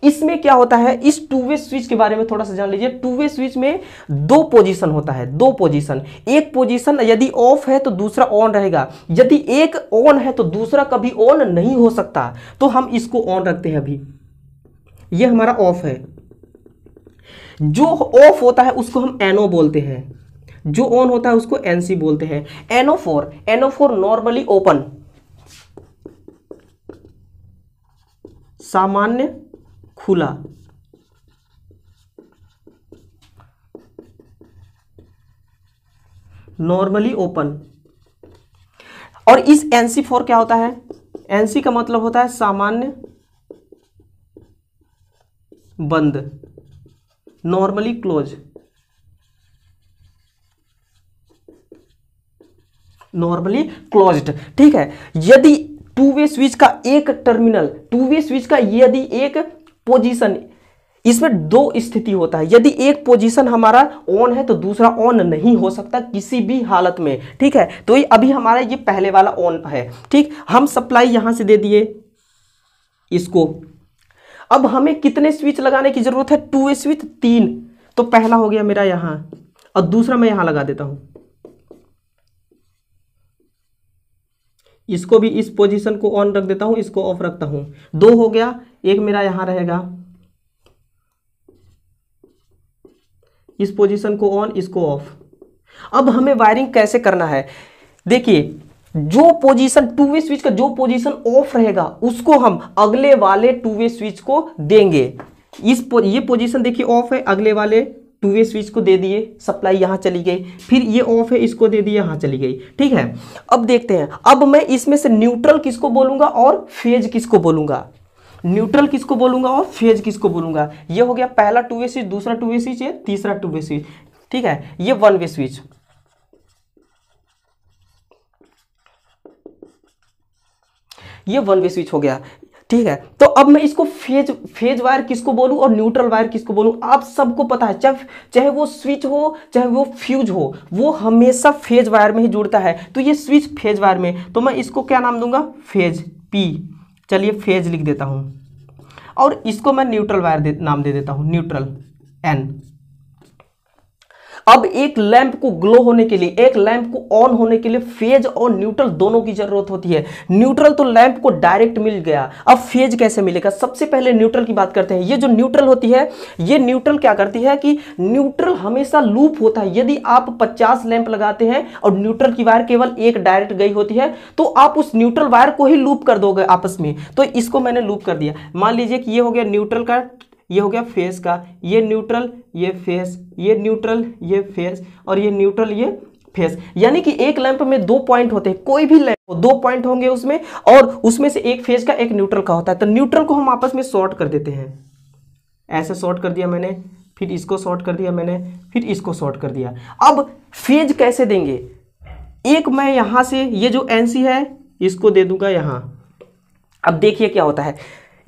इसमें क्या होता है इस टू वे स्विच के बारे में थोड़ा सा जान लीजिए टू वे स्विच में दो पोजीशन होता है दो पोजीशन एक पोजीशन यदि ऑफ है तो दूसरा ऑन रहेगा यदि एक ऑन है तो दूसरा कभी ऑन नहीं हो सकता तो हम इसको ऑन रखते हैं अभी यह हमारा ऑफ है जो ऑफ होता है उसको हम एनो बोलते हैं जो ऑन होता है उसको एनसी बोलते हैं NO for NO for normally open सामान्य खुला नॉर्मली ओपन और इस एनसी फोर क्या होता है एनसी का मतलब होता है सामान्य बंद नॉर्मली क्लोज नॉर्मली क्लोज्ड ठीक है यदि टू वे स्विच का एक टर्मिनल टू वे स्विच का यदि एक पोजीशन इसमें दो स्थिति होता है यदि एक पोजीशन हमारा ऑन है तो दूसरा ऑन नहीं हो सकता किसी भी हालत में ठीक है तो ये अभी हमारा ये पहले वाला ऑन है ठीक हम सप्लाई यहां से दे दिए इसको अब हमें कितने स्विच लगाने की जरूरत है टू स्विच तीन तो पहला हो गया मेरा यहां और दूसरा मैं यहां लगा देता हूं इसको भी इस पोजीशन को ऑन रख देता हूं इसको ऑफ रखता हूं दो हो गया एक मेरा यहाँ रहेगा इस पोजीशन को ऑन इसको ऑफ अब हमें वायरिंग कैसे करना है देखिए जो पोजीशन टू वे स्विच का जो पोजीशन ऑफ रहेगा उसको हम अगले वाले टू वे स्विच को देंगे इस पो, ये पोजीशन देखिए ऑफ है अगले वाले टू वे स्विच को दे दिए सप्लाई यहां चली गई फिर ये ऑफ है इसको दे दिए यहां चली गई ठीक है अब देखते हैं अब मैं इसमें से न्यूट्रल किसको बोलूंगा और फेज किसको बोलूंगा न्यूट्रल किसको बोलूंगा और फेज किसको बोलूंगा ये हो गया पहला टू वे स्विच दूसरा टू वे स्विच है तीसरा टू वे स्विच ठीक है ये वन वे स्विच ये वन वे स्विच हो गया ठीक है तो अब मैं इसको फेज फेज वायर किसको बोलूं और न्यूट्रल वायर किसको बोलूं आप सबको पता है चाहे चाहे वो स्विच हो चाहे वो फ्यूज हो वो हमेशा फेज वायर में ही जुड़ता है तो ये स्विच फेज वायर में तो मैं इसको क्या नाम दूंगा फेज पी चलिए फेज लिख देता हूँ और इसको मैं न्यूट्रल वायर नाम दे देता हूँ न्यूट्रल एन अब एक लैंप को ग्लो होने के लिए एक लैंप को ऑन होने के लिए फेज और न्यूट्रल दोनों की जरूरत होती है न्यूट्रल तो लैंप को डायरेक्ट मिल गया अब फेज कैसे मिलेगा सबसे पहले न्यूट्रल की बात करते हैं ये जो न्यूट्रल होती है ये न्यूट्रल क्या करती है कि न्यूट्रल हमेशा लूप होता है यदि आप पचास लैंप लगाते हैं और न्यूट्रल की वायर केवल एक डायरेक्ट गई होती है तो आप उस न्यूट्रल वायर को ही लूप कर दोगे आपस में तो इसको मैंने लूप कर दिया मान लीजिए कि ये हो गया न्यूट्रल का ये हो गया फेस का ये न्यूट्रल ये फेस ये न्यूट्रल ये फेस और ये न्यूट्रल ये फेस यानी कि एक लैंप में दो पॉइंट होते हैं कोई भी लैंप दो पॉइंट होंगे उसमें और उसमें से एक फेज का एक न्यूट्रल का होता है तो न्यूट्रल को हम आपस में शॉर्ट कर देते हैं ऐसे शॉर्ट कर दिया मैंने फिर इसको शॉर्ट कर दिया मैंने फिर इसको शॉर्ट कर दिया अब फेज कैसे देंगे एक मैं यहां से ये जो एन है इसको दे दूंगा यहां अब देखिए क्या होता है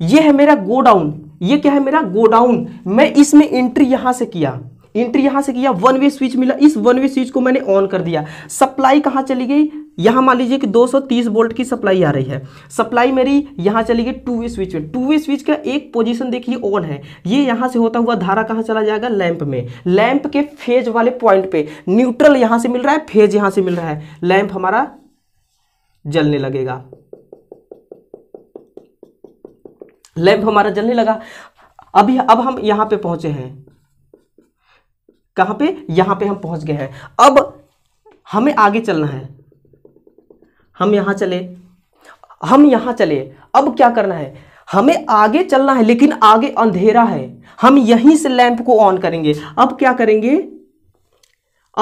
ये है मेरा गो डाउन ये क्या है मेरा गोडाउन मैं इसमें एंट्री यहां से किया एंट्री यहां से किया वन वे स्विच मिला इस वन वे स्विच को मैंने ऑन कर दिया सप्लाई कहां चली गई यहां मान लीजिए कि 230 वोल्ट की सप्लाई आ रही है सप्लाई मेरी यहां चली गई टू वे स्विच में टू वे स्विच का एक पोजीशन देखिए ऑन है ये यहां से होता हुआ धारा कहां चला जाएगा लैंप में लैंप के फेज वाले पॉइंट पे न्यूट्रल यहां से मिल रहा है फेज यहां से मिल रहा है लैंप हमारा जलने लगेगा लैंप हमारा जलने लगा अभी अब हम यहां पे पहुंचे हैं कहाँ पे यहां पे हम पहुंच गए हैं अब हमें आगे चलना है हम यहां चले हम यहां चले अब क्या करना है हमें आगे चलना है लेकिन आगे अंधेरा है हम यहीं से लैंप को ऑन करेंगे अब क्या करेंगे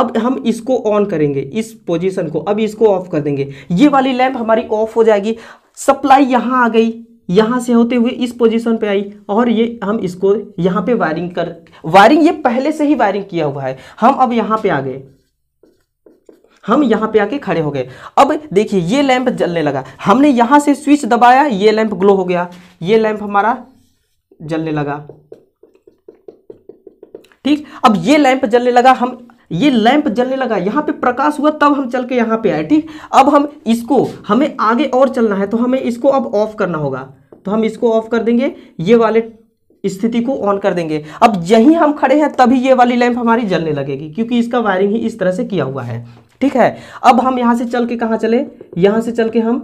अब हम इसको ऑन करेंगे इस पोजीशन को अब इसको ऑफ कर देंगे ये वाली लैंप हमारी ऑफ हो जाएगी सप्लाई यहां आ गई यहाँ से होते हुए इस पोजीशन पे आई और ये हम इसको यहाँ पे वायरिंग कर वायरिंग ये पहले से ही वायरिंग किया हुआ है हम अब यहाँ पे आ गए हम यहाँ पे आके खड़े हो गए अब देखिए ये लैंप जलने लगा हमने यहाँ से स्विच दबाया ये लैंप ग्लो हो गया ये लैंप हमारा जलने लगा ठीक अब ये लैंप जलने लगा हम ये लैंप जलने लगा यहाँ पे प्रकाश हुआ तब हम चल के यहाँ पे आए ठीक अब हम इसको हमें आगे और चलना है तो हमें इसको अब ऑफ करना होगा तो हम इसको ऑफ कर देंगे ये वाले स्थिति को ऑन कर देंगे अब यहीं हम खड़े हैं तभी ये वाली लैंप हमारी जलने लगेगी क्योंकि इसका वायरिंग ही इस तरह से किया हुआ है ठीक है अब हम यहाँ से चल के कहाँ चले यहाँ से चल के हम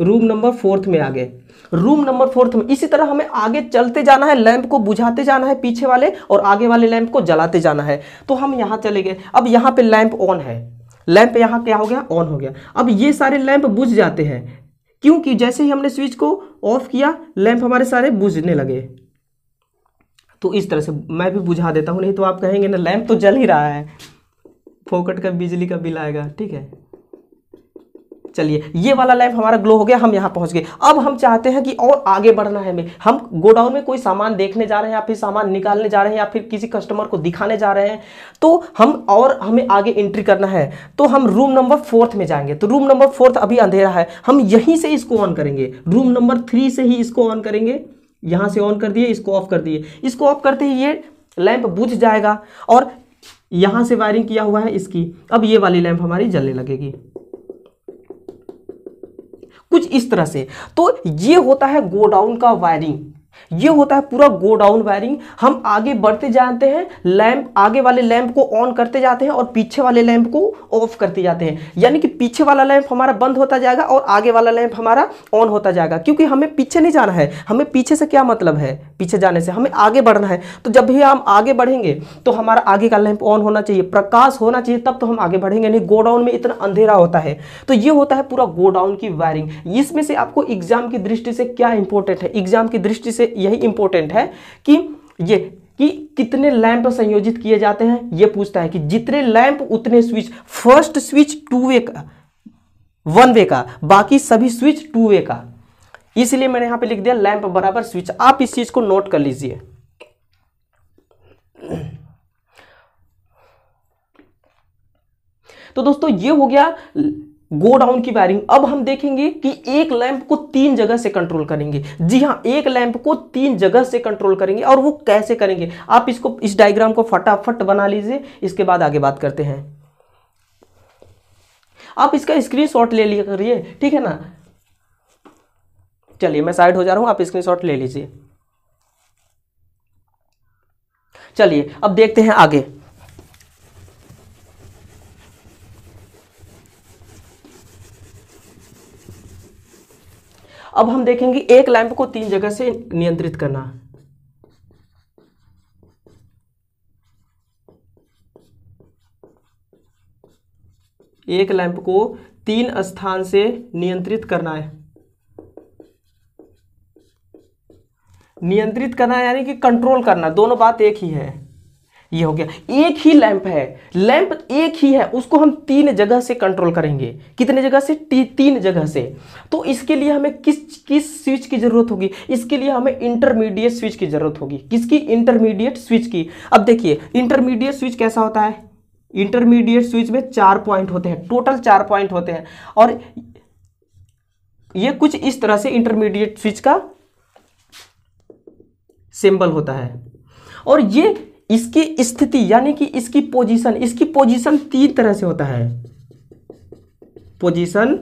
रूम नंबर फोर्थ में आ गए रूम नंबर फोर्थ में इसी तरह हमें आगे चलते जाना है लैंप को बुझाते जाना है पीछे वाले और आगे वाले लैंप को जलाते जाना है तो हम यहां चले गए अब यहाँ पे लैंप ऑन है लैंप यहाँ क्या हो गया ऑन हो गया अब ये सारे लैंप बुझ जाते हैं क्योंकि जैसे ही हमने स्विच को ऑफ किया लैंप हमारे सारे बुझने लगे तो इस तरह से मैं भी बुझा देता हूँ नहीं तो आप कहेंगे ना लैंप तो जल ही रहा है फोकट का बिजली का बिल आएगा ठीक है चलिए ये वाला लैंप हमारा ग्लो हो गया हम यहाँ पहुंच गए अब हम चाहते हैं कि और आगे बढ़ना है हमें हम गोडाउन में कोई सामान देखने जा रहे हैं या फिर सामान निकालने जा रहे हैं या फिर किसी कस्टमर को दिखाने जा रहे हैं तो हम और हमें आगे एंट्री करना है तो हम रूम नंबर फोर्थ में जाएंगे तो रूम नंबर फोर्थ अभी अंधेरा है हम यहीं से इसको ऑन करेंगे रूम नंबर थ्री से ही इसको ऑन करेंगे यहाँ से ऑन कर दिए इसको ऑफ कर दिए इसको ऑफ करते ही ये लैंप बुझ जाएगा और यहाँ से वायरिंग किया हुआ है इसकी अब ये वाली लैंप हमारी जलने लगेगी कुछ इस तरह से तो ये होता है गोडाउन का वायरिंग ये होता है पूरा गो डाउन वायरिंग हम आगे बढ़ते जाते हैं लैंप आगे वाले लैंप को ऑन करते जाते हैं और पीछे वाले लैंप को ऑफ करते जाते हैं यानी कि पीछे वाला लैंप हमारा बंद होता जाएगा और आगे वाला लैंप हमारा ऑन होता जाएगा क्योंकि हमें पीछे नहीं जाना है हमें पीछे से क्या मतलब है पीछे जाने से हमें आगे बढ़ना है तो जब भी हम आगे बढ़ेंगे तो हमारा आगे का लैंप ऑन होना चाहिए प्रकाश होना चाहिए तब तो हम आगे बढ़ेंगे नहीं गोडाउन में इतना अंधेरा होता है तो ये होता है पूरा गोडाउन की वायरिंग इसमें से आपको एग्जाम की दृष्टि से क्या इंपॉर्टेंट है एग्जाम की दृष्टि से यही इंपॉर्टेंट है कि ये कि कितने लैंप संयोजित किए जाते हैं ये पूछता है कि जितने लैंप उतने switch first switch two way का वन वे का बाकी सभी स्विच टू वे का इसलिए मैंने यहां पे लिख दिया लैंप बराबर स्विच आप इस चीज को नोट कर लीजिए तो दोस्तों ये हो गया गो डाउन की वायरिंग अब हम देखेंगे कि एक लैंप को तीन जगह से कंट्रोल करेंगे जी हाँ एक लैंप को तीन जगह से कंट्रोल करेंगे और वो कैसे करेंगे आप इसको इस डायग्राम को फटाफट बना लीजिए इसके बाद आगे बात करते हैं आप इसका स्क्रीनशॉट ले लिया करिए ठीक है ना चलिए मैं साइड हो जा रहा हूं आप शॉट ले लीजिए चलिए अब देखते हैं आगे अब हम देखेंगे एक लैंप को तीन जगह से नियंत्रित करना एक लैंप को तीन स्थान से नियंत्रित करना है नियंत्रित करना यानी कि कंट्रोल करना दोनों बात एक ही है ये हो गया एक ही लैंप है लैंप एक ही है उसको हम तीन जगह से कंट्रोल करेंगे कितने जगह से ती, तीन जगह से तो इसके लिए हमें किस किस स्विच की जरूरत होगी इसके लिए हमें इंटरमीडिएट स्विच की जरूरत होगी किसकी इंटरमीडिएट स्विच की अब देखिए इंटरमीडिएट स्विच कैसा होता है इंटरमीडिएट स्विच में चार पॉइंट होते हैं टोटल चार पॉइंट होते हैं और ये कुछ इस तरह से इंटरमीडिएट स्विच का सिंबल होता है और ये इसकी स्थिति यानी कि इसकी पोजीशन इसकी पोजीशन तीन तरह से होता है पोजीशन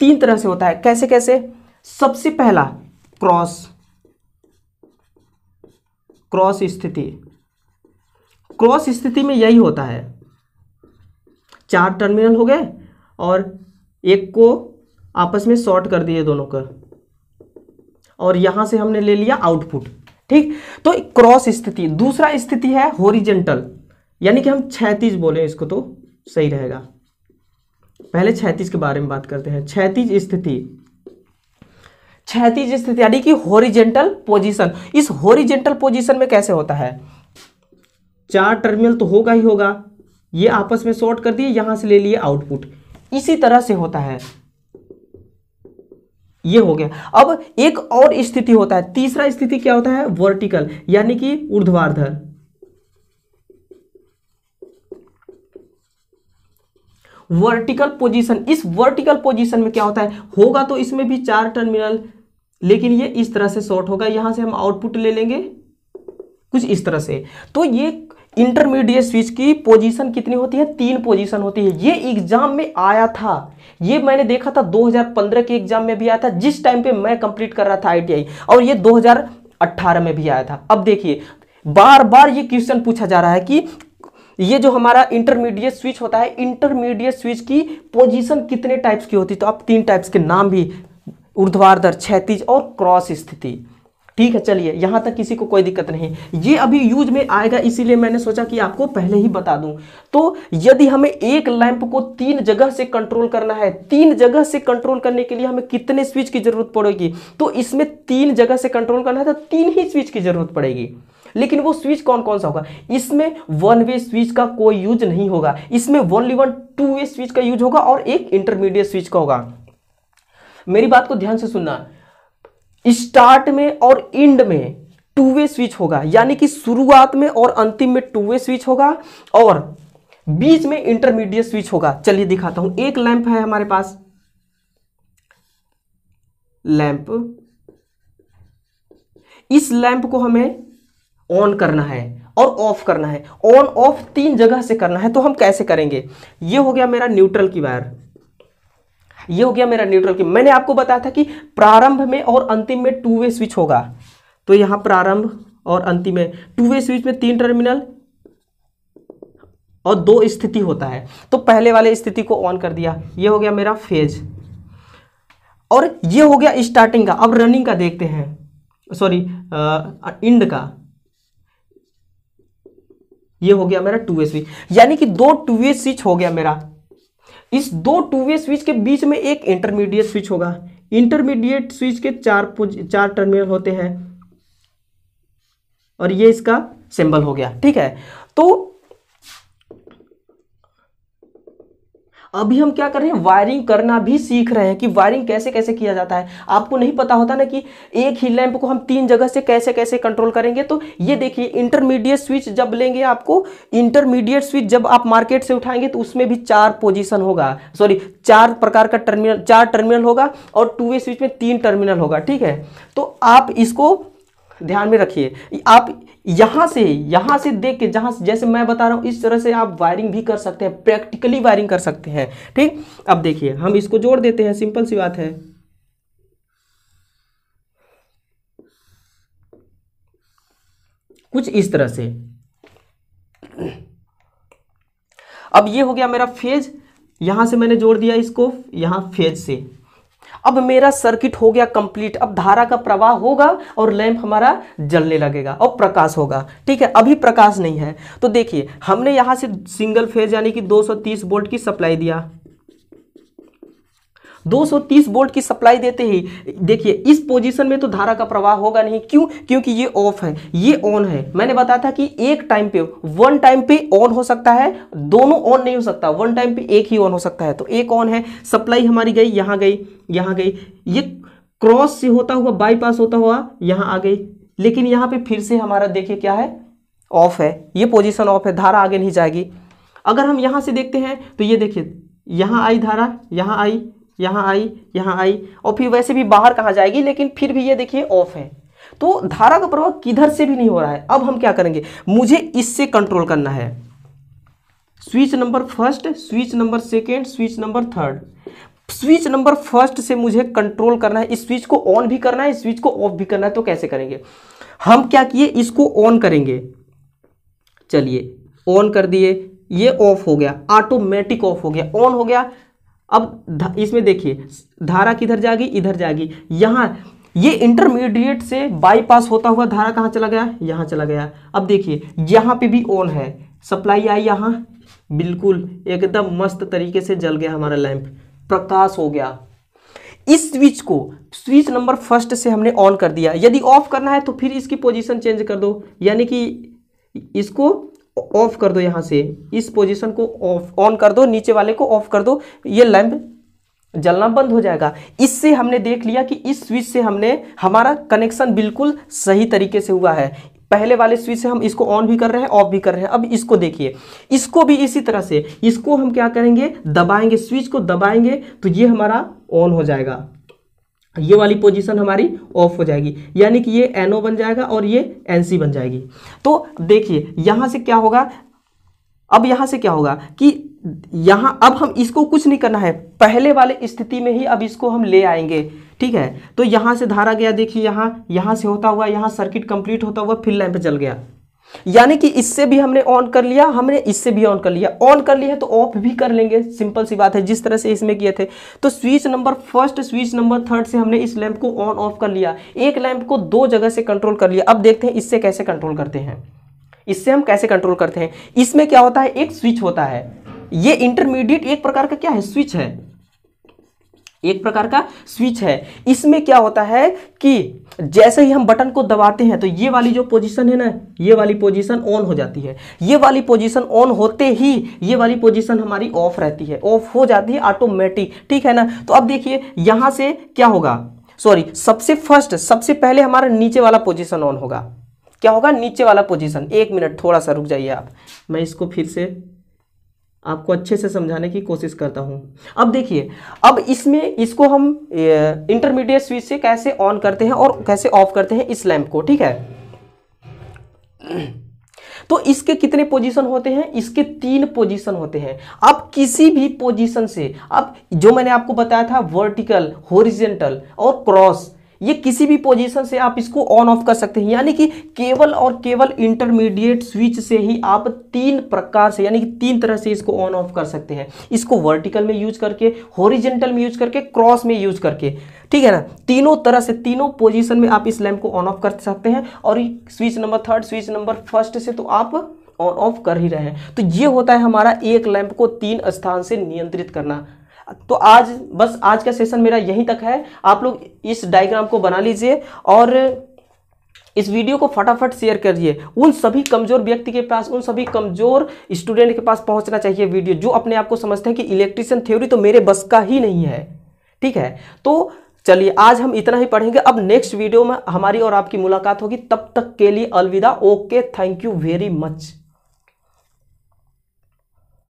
तीन तरह से होता है कैसे कैसे सबसे पहला क्रॉस क्रॉस स्थिति क्रॉस स्थिति में यही होता है चार टर्मिनल हो गए और एक को आपस में शॉर्ट कर दिए दोनों का और यहां से हमने ले लिया आउटपुट ठीक तो क्रॉस स्थिति दूसरा स्थिति है होरिजेंटल यानी कि हम छैतीस बोले इसको तो सही रहेगा पहले छैतीस के बारे में बात करते हैं छैतीस स्थिति छैतीस स्थिति यानी कि होरिजेंटल पोजीशन इस होरिजेंटल पोजीशन में कैसे होता है चार टर्मिनल तो होगा ही होगा ये आपस में शॉर्ट कर दिए यहां से ले लिए आउटपुट इसी तरह से होता है ये हो गया अब एक और स्थिति होता है तीसरा स्थिति क्या होता है वर्टिकल यानी कि ऊर्ध्वाधर वर्टिकल पोजीशन इस वर्टिकल पोजीशन में क्या होता है होगा तो इसमें भी चार टर्मिनल लेकिन ये इस तरह से शॉर्ट होगा यहां से हम आउटपुट ले लेंगे कुछ इस तरह से तो ये इंटरमीडिएट स्विच की पोजीशन कितनी होती है तीन पोजीशन होती है ये एग्जाम में आया था ये मैंने देखा था 2015 के एग्जाम में भी आया था जिस टाइम पे मैं कंप्लीट कर रहा था आईटीआई और ये 2018 में भी आया था अब देखिए बार बार ये क्वेश्चन पूछा जा रहा है कि ये जो हमारा इंटरमीडिएट स्विच होता है इंटरमीडिएट स्विच की पोजिशन कितने टाइप्स की होती है तो आप तीन टाइप्स के नाम भी दर क्षैतिज और क्रॉस स्थिति ठीक है चलिए यहाँ तक किसी को कोई दिक्कत नहीं ये अभी यूज में आएगा इसीलिए मैंने सोचा कि आपको पहले ही बता दूं तो यदि हमें एक लैंप को तीन जगह से कंट्रोल करना है तीन जगह से कंट्रोल करने के लिए हमें कितने स्विच की जरूरत पड़ेगी तो इसमें तीन जगह से कंट्रोल करना है तो तीन ही स्विच की जरूरत पड़ेगी लेकिन वो स्विच कौन कौन सा होगा इसमें वन वे स्विच का कोई यूज नहीं होगा इसमें only one two way switch का यूज होगा और एक इंटरमीडिएट स्विच का होगा मेरी बात को ध्यान से सुनना स्टार्ट में और एंड में टू वे स्विच होगा यानी कि शुरुआत में और अंतिम में टू वे स्विच होगा और बीच में इंटरमीडिएट स्विच होगा चलिए दिखाता हूं एक लैंप है हमारे पास लैंप इस लैंप को हमें ऑन करना है और ऑफ करना है ऑन ऑफ तीन जगह से करना है तो हम कैसे करेंगे ये हो गया मेरा न्यूट्रल की वायर ये हो गया मेरा न्यूट्रल की मैंने आपको बताया था कि प्रारंभ में और अंतिम में टू वे स्विच होगा तो यहां प्रारंभ और अंतिम में टू वे स्विच में तीन टर्मिनल और दो स्थिति होता है तो पहले वाले स्थिति को ऑन कर दिया ये हो गया मेरा फेज और ये हो गया स्टार्टिंग का अब रनिंग का देखते हैं सॉरी इंड का ये हो गया मेरा टू वे स्विच यानी कि दो टू वे स्विच हो गया मेरा इस दो टू वे स्विच के बीच में एक इंटरमीडिएट स्विच होगा इंटरमीडिएट स्विच के चार चार टर्मिनल होते हैं और ये इसका सिंबल हो गया ठीक है तो अभी हम क्या कर रहे हैं वायरिंग करना भी सीख रहे हैं कि वायरिंग कैसे कैसे किया जाता है आपको नहीं पता होता ना कि एक ही लैंप को हम तीन जगह से कैसे कैसे कंट्रोल करेंगे तो ये देखिए इंटरमीडिएट स्विच जब लेंगे आपको इंटरमीडिएट स्विच जब आप मार्केट से उठाएंगे तो उसमें भी चार पोजिशन होगा सॉरी चार प्रकार का टर्मिनल चार टर्मिनल होगा और टू वे स्विच में तीन टर्मिनल होगा ठीक है तो आप इसको ध्यान में रखिए आप यहाँ से यहाँ से देख के जहाँ जैसे मैं बता रहा हूँ इस तरह से आप वायरिंग भी कर सकते हैं प्रैक्टिकली वायरिंग कर सकते हैं ठीक अब देखिए हम इसको जोड़ देते हैं सिंपल सी बात है कुछ इस तरह से अब ये हो गया मेरा फेज यहां से मैंने जोड़ दिया इसको यहां फेज से अब मेरा सर्किट हो गया कंप्लीट अब धारा का प्रवाह होगा और लैंप हमारा जलने लगेगा और प्रकाश होगा ठीक है अभी प्रकाश नहीं है तो देखिए हमने यहाँ से सिंगल फेज यानी कि 230 वोल्ट की सप्लाई दिया 230 वोल्ट की सप्लाई देते ही देखिए इस पोजीशन में तो धारा का प्रवाह होगा नहीं क्यों क्योंकि ये ऑफ है ये ऑन है मैंने बताया था कि एक टाइम पे वन टाइम पे ऑन हो सकता है दोनों ऑन नहीं हो सकता वन टाइम पे एक ही ऑन हो सकता है तो एक ऑन है सप्लाई हमारी गई यहाँ गई यहाँ गई ये क्रॉस से होता हुआ बाईपास होता हुआ यहाँ आ गई लेकिन यहाँ पर फिर से हमारा देखिए क्या है ऑफ है ये पोजिशन ऑफ है धारा आगे नहीं जाएगी अगर हम यहाँ से देखते हैं तो ये देखिए यहाँ आई धारा यहाँ आई यहाँ आई यहाँ आई और फिर वैसे भी बाहर कहा जाएगी लेकिन फिर भी ये देखिए ऑफ है तो धारा का प्रवाह किधर से भी नहीं हो रहा है अब हम क्या करेंगे मुझे इससे कंट्रोल करना है switch number first switch number second switch number third switch number first से मुझे कंट्रोल करना है इस स्विच को ऑन भी करना है इस स्विच को ऑफ भी करना है तो कैसे करेंगे हम क्या किए इसको ऑन करेंगे चलिए ऑन कर दिए ये ऑफ हो गया ऑटोमेटिक ऑफ हो गया ऑन हो गया अब इसमें देखिए धारा किधर जाएगी इधर जाएगी यहाँ ये इंटरमीडिएट से बाईपास होता हुआ धारा कहाँ चला गया यहां चला गया अब देखिए यहां पे भी ऑन है सप्लाई आई यहां बिल्कुल एकदम मस्त तरीके से जल गया हमारा लैंप प्रकाश हो गया इस स्विच को स्विच नंबर फर्स्ट से हमने ऑन कर दिया यदि ऑफ करना है तो फिर इसकी पोजीशन चेंज कर दो यानी कि इसको ऑफ कर दो यहाँ से इस पोजीशन को ऑफ ऑन कर दो नीचे वाले को ऑफ कर दो ये लैंप जलना बंद हो जाएगा इससे हमने देख लिया कि इस स्विच से हमने हमारा कनेक्शन बिल्कुल सही तरीके से हुआ है पहले वाले स्विच से हम इसको ऑन भी कर रहे हैं ऑफ भी कर रहे हैं अब इसको देखिए इसको भी इसी तरह से इसको हम क्या करेंगे दबाएंगे स्विच को दबाएंगे तो ये हमारा ऑन हो जाएगा ये वाली पोजीशन हमारी ऑफ हो जाएगी यानी कि ये NO बन जाएगा और ये एनसी बन जाएगी तो देखिए यहां से क्या होगा अब यहां से क्या होगा कि यहां अब हम इसको कुछ नहीं करना है पहले वाले स्थिति में ही अब इसको हम ले आएंगे ठीक है तो यहां से धारा गया देखिए यहां यहां से होता हुआ यहां सर्किट कंप्लीट होता हुआ फिर लाइन पे चल गया यानी कि इससे भी हमने ऑन कर लिया हमने इससे भी ऑन कर लिया ऑन कर लिया तो ऑफ भी कर लेंगे सिंपल सी बात है जिस तरह से इसमें किए थे तो switch number first switch number third से हमने इस लैंप को ऑन ऑफ कर लिया एक लैंप को दो जगह से कंट्रोल कर लिया अब देखते हैं इससे कैसे कंट्रोल करते हैं इससे हम कैसे कंट्रोल करते हैं इसमें क्या होता है एक स्विच होता है ये इंटरमीडिएट एक प्रकार का क्या है स्विच है एक प्रकार का स्विच है इसमें क्या होता है कि जैसे ही हम बटन को दबाते हैं तो ये वाली जो पोजीशन है ना ये वाली पोजीशन ऑन हो जाती है ये वाली पोजीशन ऑन होते ही ये वाली पोजीशन हमारी ऑफ रहती है ऑफ हो जाती है ऑटोमेटिक ठीक है ना तो अब देखिए यहां से क्या होगा सॉरी सबसे फर्स्ट सबसे पहले हमारा नीचे वाला पोजिशन ऑन होगा क्या होगा नीचे वाला पोजिशन एक मिनट थोड़ा सा रुक जाइए आप मैं इसको फिर से आपको अच्छे से समझाने की कोशिश करता हूँ अब देखिए अब इसमें इसको हम इंटरमीडिएट स्विच से कैसे ऑन करते हैं और कैसे ऑफ करते हैं इस लैंप को ठीक है तो इसके कितने पोजीशन होते हैं इसके तीन पोजीशन होते हैं आप किसी भी पोजीशन से आप जो मैंने आपको बताया था वर्टिकल होरिजेंटल और क्रॉस ये किसी भी पोजीशन से आप इसको ऑन ऑफ कर सकते हैं यानी कि केवल और केवल इंटरमीडिएट स्विच से ही आप तीन प्रकार से यानी कि तीन तरह से इसको ऑन ऑफ कर सकते हैं इसको वर्टिकल में यूज करके होरिजेंटल में यूज करके क्रॉस में यूज करके ठीक है ना तीनों तरह से तीनों पोजिशन में आप इस लैम्प को ऑन ऑफ कर सकते हैं और switch number third switch number first से तो आप ऑन ऑफ कर ही रहे हैं तो ये होता है हमारा एक लैंप को तीन स्थान से नियंत्रित करना तो आज बस आज का सेशन मेरा यहीं तक है आप लोग इस डायग्राम को बना लीजिए और इस वीडियो को फटाफट शेयर करिए उन सभी कमजोर व्यक्ति के पास उन सभी कमजोर स्टूडेंट के पास पहुंचना चाहिए वीडियो जो अपने आप को समझते हैं कि इलेक्ट्रिशियन थ्योरी तो मेरे बस का ही नहीं है ठीक है तो चलिए आज हम इतना ही पढ़ेंगे अब नेक्स्ट वीडियो में हमारी और आपकी मुलाकात होगी तब तक के लिए अलविदा okay thank you very much